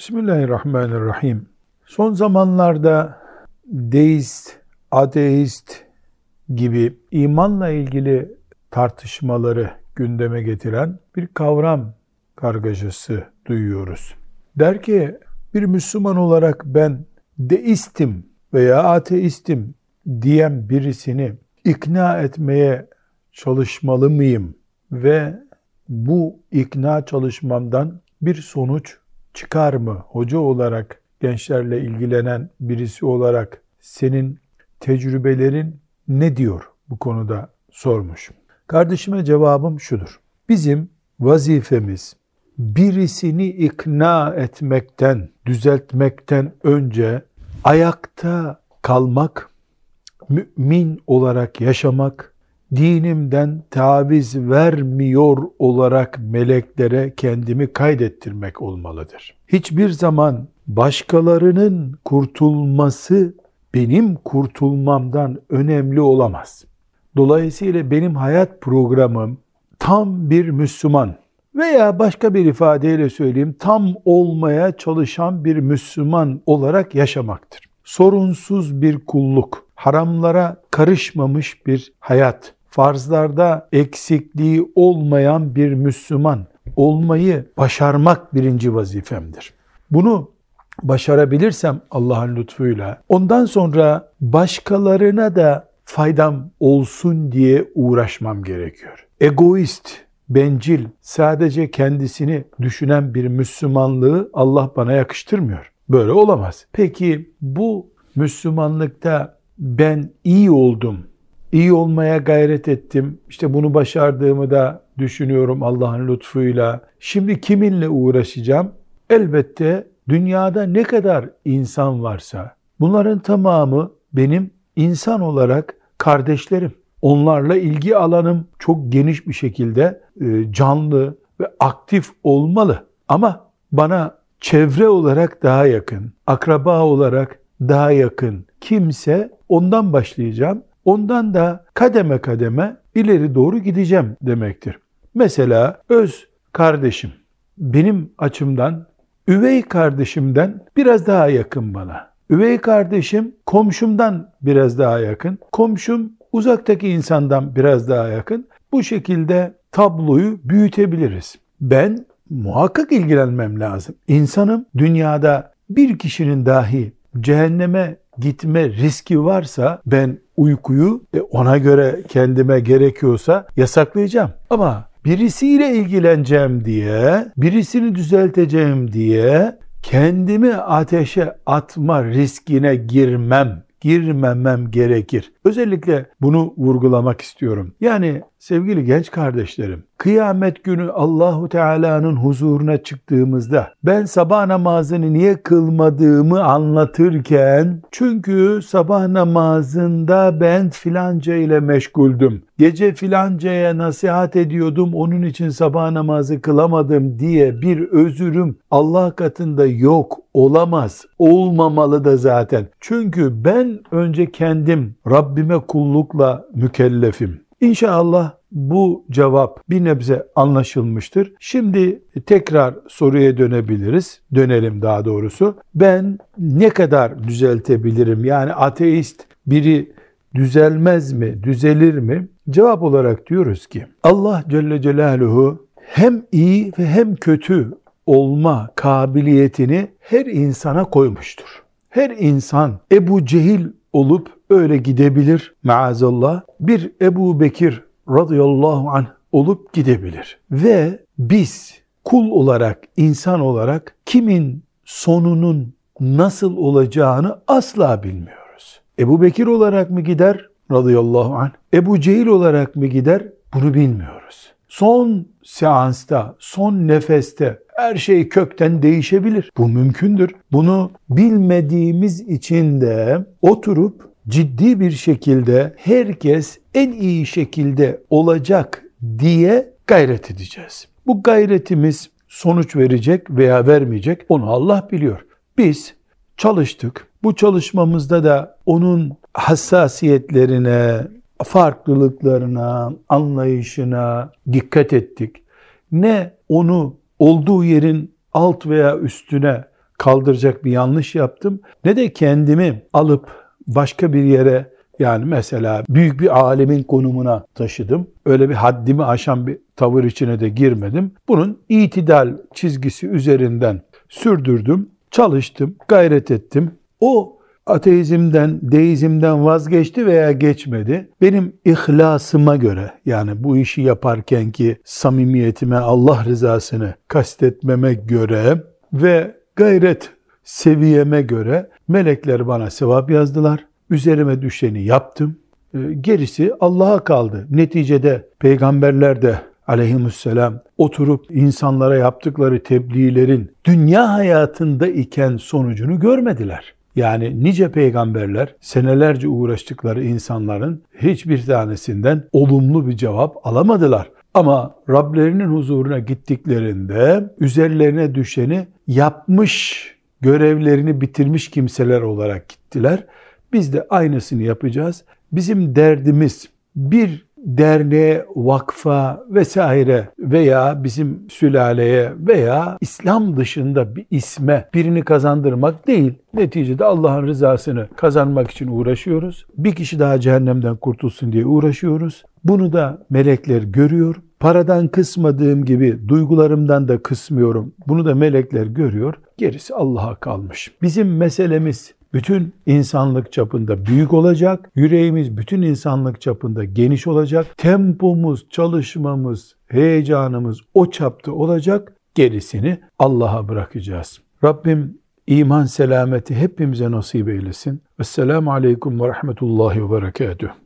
Bismillahirrahmanirrahim. Son zamanlarda deist, ateist gibi imanla ilgili tartışmaları gündeme getiren bir kavram kargaşası duyuyoruz. Der ki bir Müslüman olarak ben deistim veya ateistim diyen birisini ikna etmeye çalışmalı mıyım ve bu ikna çalışmamdan bir sonuç çıkar mı? Hoca olarak gençlerle ilgilenen birisi olarak senin tecrübelerin ne diyor bu konuda sormuş. Kardeşime cevabım şudur. Bizim vazifemiz birisini ikna etmekten, düzeltmekten önce ayakta kalmak, mümin olarak yaşamak, dinimden taviz vermiyor olarak meleklere kendimi kaydettirmek olmalıdır. Hiçbir zaman başkalarının kurtulması benim kurtulmamdan önemli olamaz. Dolayısıyla benim hayat programım tam bir Müslüman veya başka bir ifadeyle söyleyeyim tam olmaya çalışan bir Müslüman olarak yaşamaktır. Sorunsuz bir kulluk, haramlara karışmamış bir hayat, farzlarda eksikliği olmayan bir Müslüman olmayı başarmak birinci vazifemdir. Bunu başarabilirsem Allah'ın lütfuyla ondan sonra başkalarına da faydam olsun diye uğraşmam gerekiyor. Egoist, bencil, sadece kendisini düşünen bir Müslümanlığı Allah bana yakıştırmıyor. Böyle olamaz. Peki bu Müslümanlıkta ben iyi oldum iyi olmaya gayret ettim. İşte bunu başardığımı da düşünüyorum Allah'ın lütfuyla. Şimdi kiminle uğraşacağım? Elbette dünyada ne kadar insan varsa bunların tamamı benim insan olarak kardeşlerim. Onlarla ilgi alanım çok geniş bir şekilde e, canlı ve aktif olmalı. Ama bana çevre olarak daha yakın, akraba olarak daha yakın kimse ondan başlayacağım. Ondan da kademe kademe ileri doğru gideceğim demektir. Mesela öz kardeşim benim açımdan üvey kardeşimden biraz daha yakın bana. Üvey kardeşim komşumdan biraz daha yakın. Komşum uzaktaki insandan biraz daha yakın. Bu şekilde tabloyu büyütebiliriz. Ben muhakkak ilgilenmem lazım. İnsanım dünyada bir kişinin dahi cehenneme gitme riski varsa ben uykuyu e, ona göre kendime gerekiyorsa yasaklayacağım. Ama birisiyle ilgileneceğim diye, birisini düzelteceğim diye kendimi ateşe atma riskine girmem girmemem gerekir. Özellikle bunu vurgulamak istiyorum. Yani Sevgili genç kardeşlerim, kıyamet günü Allahu Teala'nın huzuruna çıktığımızda ben sabah namazını niye kılmadığımı anlatırken çünkü sabah namazında ben filanca ile meşguldüm. Gece filancaya nasihat ediyordum onun için sabah namazı kılamadım diye bir özürüm Allah katında yok olamaz. Olmamalı da zaten. Çünkü ben önce kendim Rabbime kullukla mükellefim. İnşallah bu cevap bir nebze anlaşılmıştır. Şimdi tekrar soruya dönebiliriz. Dönelim daha doğrusu. Ben ne kadar düzeltebilirim? Yani ateist biri düzelmez mi, düzelir mi? Cevap olarak diyoruz ki Allah Celle Celaluhu hem iyi ve hem kötü olma kabiliyetini her insana koymuştur. Her insan Ebu Cehil olup öyle gidebilir maazallah. Bir Ebu Bekir radıyallahu anh olup gidebilir. Ve biz kul olarak, insan olarak kimin sonunun nasıl olacağını asla bilmiyoruz. Ebu Bekir olarak mı gider radıyallahu anh? Ebu Cehil olarak mı gider? Bunu bilmiyoruz. Son seansta, son nefeste her şey kökten değişebilir. Bu mümkündür. Bunu bilmediğimiz için de oturup ciddi bir şekilde herkes en iyi şekilde olacak diye gayret edeceğiz. Bu gayretimiz sonuç verecek veya vermeyecek onu Allah biliyor. Biz çalıştık. Bu çalışmamızda da onun hassasiyetlerine, farklılıklarına, anlayışına dikkat ettik. Ne onu olduğu yerin alt veya üstüne kaldıracak bir yanlış yaptım ne de kendimi alıp başka bir yere yani mesela büyük bir alemin konumuna taşıdım. Öyle bir haddimi aşan bir tavır içine de girmedim. Bunun itidal çizgisi üzerinden sürdürdüm, çalıştım, gayret ettim. O ateizmden, deizmden vazgeçti veya geçmedi. Benim ihlasıma göre yani bu işi yaparken ki samimiyetime, Allah rızasını kastetmeme göre ve gayret seviyeme göre melekler bana sevap yazdılar. Üzerime düşeni yaptım. Ee, gerisi Allah'a kaldı. Neticede peygamberler de aleyhisselam oturup insanlara yaptıkları tebliğlerin dünya hayatında iken sonucunu görmediler. Yani nice peygamberler senelerce uğraştıkları insanların hiçbir tanesinden olumlu bir cevap alamadılar. Ama Rablerinin huzuruna gittiklerinde üzerlerine düşeni yapmış, görevlerini bitirmiş kimseler olarak gittiler. Biz de aynısını yapacağız. Bizim derdimiz bir derneğe, vakfa vesaire veya bizim sülaleye veya İslam dışında bir isme birini kazandırmak değil. Neticede Allah'ın rızasını kazanmak için uğraşıyoruz. Bir kişi daha cehennemden kurtulsun diye uğraşıyoruz. Bunu da melekler görüyor. Paradan kısmadığım gibi duygularımdan da kısmıyorum. Bunu da melekler görüyor. Gerisi Allah'a kalmış. Bizim meselemiz bütün insanlık çapında büyük olacak. Yüreğimiz bütün insanlık çapında geniş olacak. Tempomuz, çalışmamız, heyecanımız o çapta olacak. Gerisini Allah'a bırakacağız. Rabbim iman selameti hepimize nasip eylesin. Esselamu Aleyküm ve Rahmetullahi ve Berekatuhu.